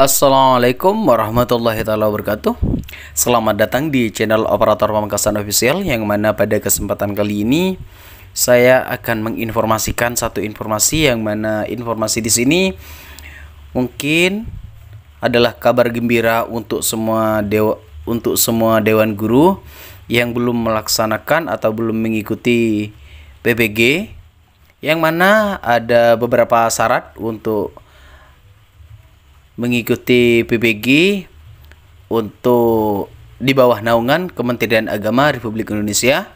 Assalamualaikum warahmatullahi taala wabarakatuh. Selamat datang di channel Operator Pamekasan Official yang mana pada kesempatan kali ini saya akan menginformasikan satu informasi yang mana informasi di sini mungkin adalah kabar gembira untuk semua dewa untuk semua dewan guru yang belum melaksanakan atau belum mengikuti PPG yang mana ada beberapa syarat untuk mengikuti PBG untuk di bawah naungan Kementerian Agama Republik Indonesia.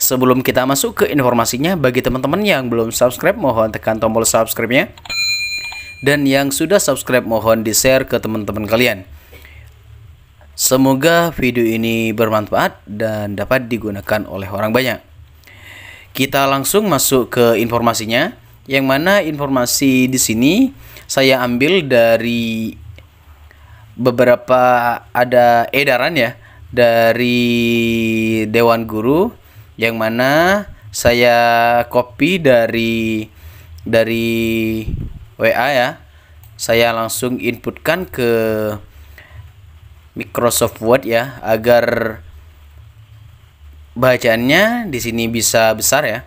Sebelum kita masuk ke informasinya, bagi teman-teman yang belum subscribe, mohon tekan tombol subscribe-nya. Dan yang sudah subscribe, mohon di-share ke teman-teman kalian. Semoga video ini bermanfaat dan dapat digunakan oleh orang banyak. Kita langsung masuk ke informasinya. Yang mana informasi di sini saya ambil dari beberapa ada edaran ya dari Dewan Guru yang mana saya copy dari dari WA ya. Saya langsung inputkan ke Microsoft Word ya agar bacaannya di sini bisa besar ya.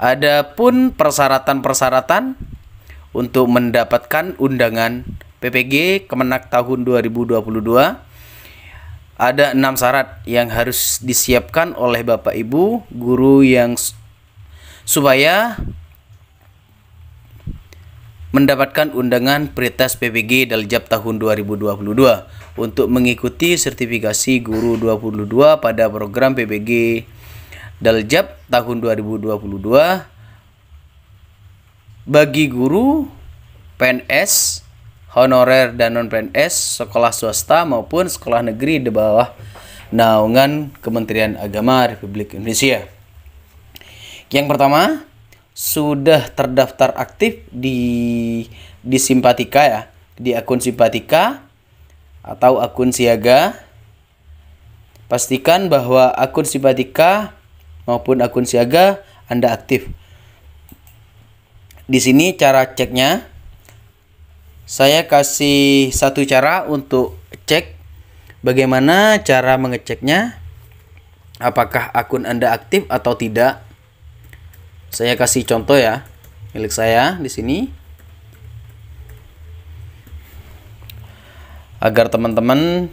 Adapun persyaratan-persyaratan untuk mendapatkan undangan PPG Kemenak tahun 2022 ada enam syarat yang harus disiapkan oleh Bapak Ibu guru yang supaya mendapatkan undangan pretest PPG Daljab tahun 2022 untuk mengikuti sertifikasi guru 22 pada program PPG Daljab tahun 2022 bagi guru, PNS, honorer dan non PNS, sekolah swasta maupun sekolah negeri di bawah naungan Kementerian Agama Republik Indonesia. Yang pertama, sudah terdaftar aktif di di Simpatika ya, di akun Simpatika atau akun Siaga. Pastikan bahwa akun Simpatika maupun akun siaga Anda aktif. Di sini cara ceknya saya kasih satu cara untuk cek bagaimana cara mengeceknya apakah akun Anda aktif atau tidak. Saya kasih contoh ya milik saya di sini. Agar teman-teman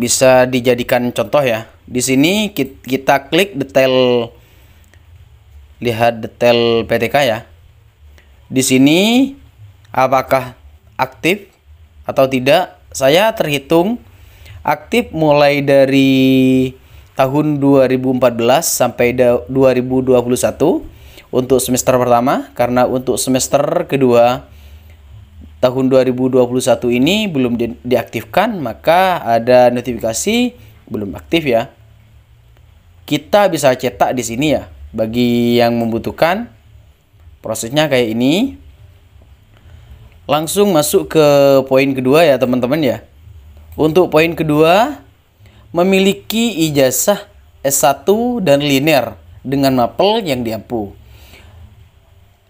bisa dijadikan contoh ya. Di sini kita klik detail lihat detail PTK ya. Di sini apakah aktif atau tidak? Saya terhitung aktif mulai dari tahun 2014 sampai 2021 untuk semester pertama karena untuk semester kedua tahun 2021 ini belum di diaktifkan maka ada notifikasi belum aktif ya. Kita bisa cetak di sini ya bagi yang membutuhkan. Prosesnya kayak ini. Langsung masuk ke poin kedua ya teman-teman ya. Untuk poin kedua memiliki ijazah S1 dan linear dengan mapel yang diampu.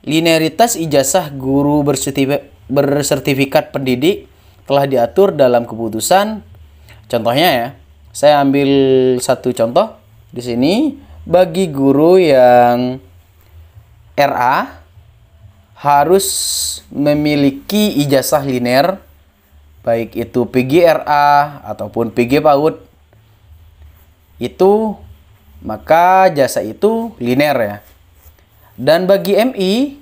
Linearitas ijazah guru bersertifikat bersertifikat pendidik telah diatur dalam keputusan. Contohnya ya, saya ambil satu contoh di sini bagi guru yang RA harus memiliki ijazah linear baik itu PGRA ataupun PG PAUD itu maka jasa itu linear ya. Dan bagi MI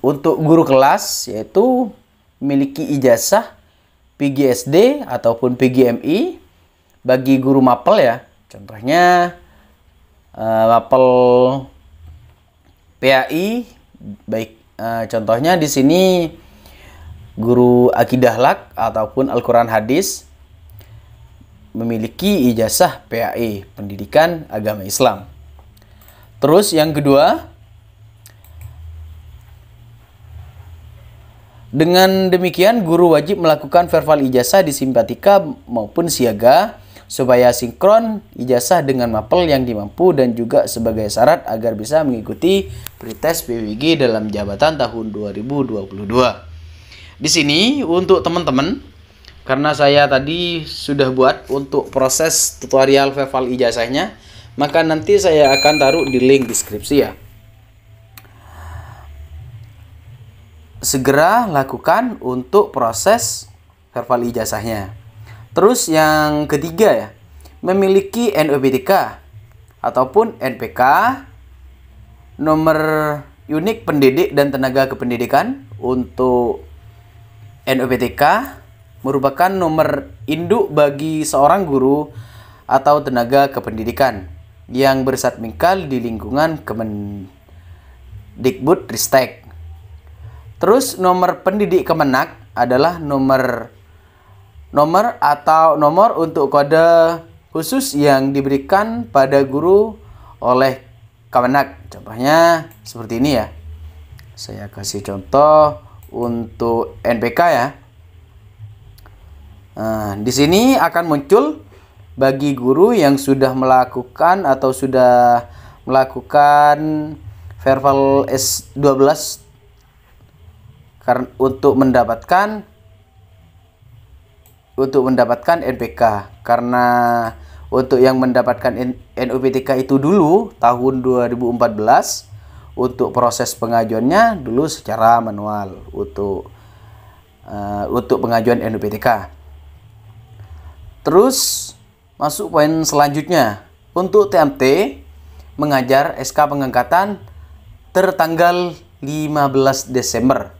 untuk guru kelas yaitu memiliki ijazah PGSD ataupun PGMI bagi guru mapel ya. Contohnya uh, mapel PAI baik uh, contohnya di sini guru akidah lak ataupun Al-Qur'an hadis memiliki ijazah PAI Pendidikan Agama Islam. Terus yang kedua, Dengan demikian, guru wajib melakukan verbal ijazah di simpatika maupun siaga supaya sinkron ijazah dengan mapel yang dimampu dan juga sebagai syarat agar bisa mengikuti pretest PWG dalam jabatan tahun 2022. Di sini untuk teman-teman karena saya tadi sudah buat untuk proses tutorial verbal ijazahnya, maka nanti saya akan taruh di link deskripsi ya. segera lakukan untuk proses verbal ijazahnya. Terus yang ketiga ya, memiliki NUPTK ataupun NPK nomor unik pendidik dan tenaga kependidikan untuk NUPTK merupakan nomor induk bagi seorang guru atau tenaga kependidikan yang bersatmingkal di lingkungan Kemendikbud Ristek. Terus nomor pendidik Kemenak adalah nomor nomor atau nomor untuk kode khusus yang diberikan pada guru oleh Kemenak. Contohnya seperti ini ya. Saya kasih contoh untuk NPK ya. Nah, di sini akan muncul bagi guru yang sudah melakukan atau sudah melakukan verbal S12 karena untuk mendapatkan untuk mendapatkan NPK karena untuk yang mendapatkan NUPTK itu dulu tahun 2014 untuk proses pengajuannya dulu secara manual untuk uh, untuk pengajuan NUPTK. Terus masuk poin selanjutnya untuk TMT mengajar SK pengangkatan tertanggal 15 Desember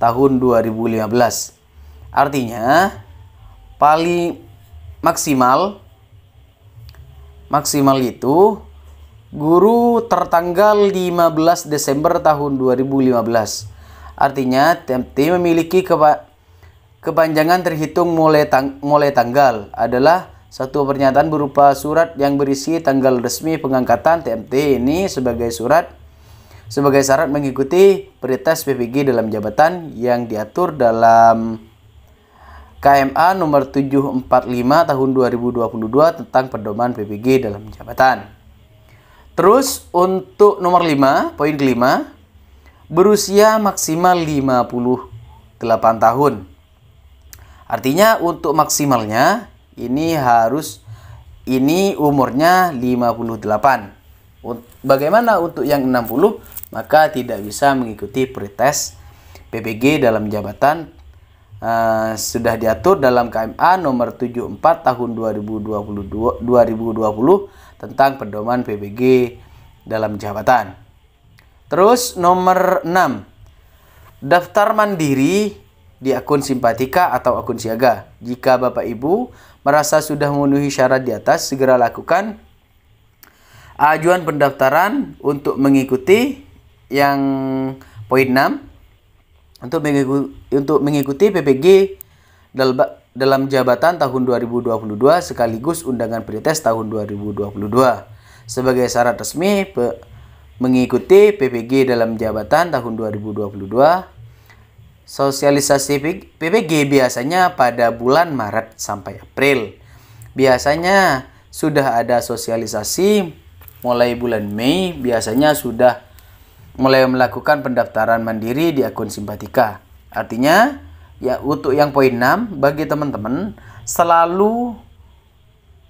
tahun 2015. Artinya paling maksimal maksimal itu guru tertanggal 15 Desember tahun 2015. Artinya TMT memiliki keba kepanjangan terhitung mulai tang mulai tanggal adalah satu pernyataan berupa surat yang berisi tanggal resmi pengangkatan TMT ini sebagai surat sebagai syarat mengikuti prioritas PPG dalam jabatan yang diatur dalam KMA nomor 745 tahun 2022 tentang pedoman PPG dalam jabatan. Terus untuk nomor 5, poin kelima, berusia maksimal 58 tahun. Artinya untuk maksimalnya ini harus ini umurnya 58. Bagaimana untuk yang 60? maka tidak bisa mengikuti pretest PPG dalam jabatan uh, sudah diatur dalam KMA nomor 74 tahun 2022, 2020 tentang pedoman PPG dalam jabatan. Terus nomor 6. Daftar mandiri di akun simpatika atau akun siaga. Jika Bapak Ibu merasa sudah memenuhi syarat di atas, segera lakukan ajuan pendaftaran untuk mengikuti yang poin 6 untuk mengikuti, untuk mengikuti PPG dalam jabatan tahun 2022 sekaligus undangan pretest tahun 2022 sebagai syarat resmi pe, mengikuti PPG dalam jabatan tahun 2022 sosialisasi PPG biasanya pada bulan Maret sampai April biasanya sudah ada sosialisasi mulai bulan Mei biasanya sudah mulai melakukan pendaftaran mandiri di akun Simpatika. Artinya, ya untuk yang poin 6 bagi teman-teman selalu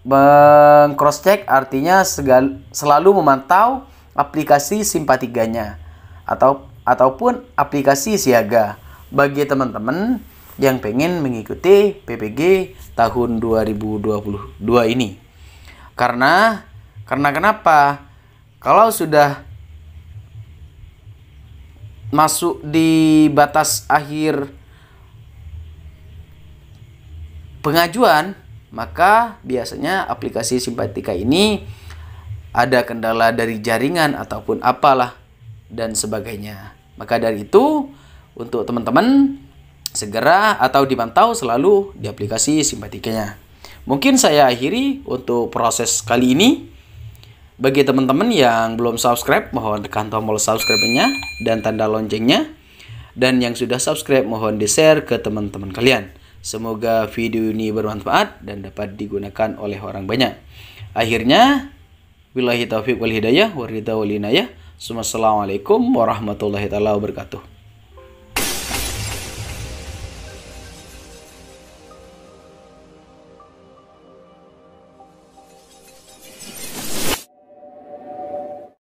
meng cross check artinya segal selalu memantau aplikasi simpatiganya atau ataupun aplikasi siaga bagi teman-teman yang pengen mengikuti PPG tahun 2022 ini. Karena karena kenapa? Kalau sudah masuk di batas akhir pengajuan, maka biasanya aplikasi simpatika ini ada kendala dari jaringan ataupun apalah dan sebagainya. Maka dari itu, untuk teman-teman segera atau dipantau selalu di aplikasi simpatikanya. Mungkin saya akhiri untuk proses kali ini. Bagi teman-teman yang belum subscribe, mohon tekan tombol subscribe-nya dan tanda loncengnya. Dan yang sudah subscribe, mohon di-share ke teman-teman kalian. Semoga video ini bermanfaat dan dapat digunakan oleh orang banyak. Akhirnya, billahi taufiq wal hidayah, warida walinayah. Assalamualaikum warahmatullahi wabarakatuh.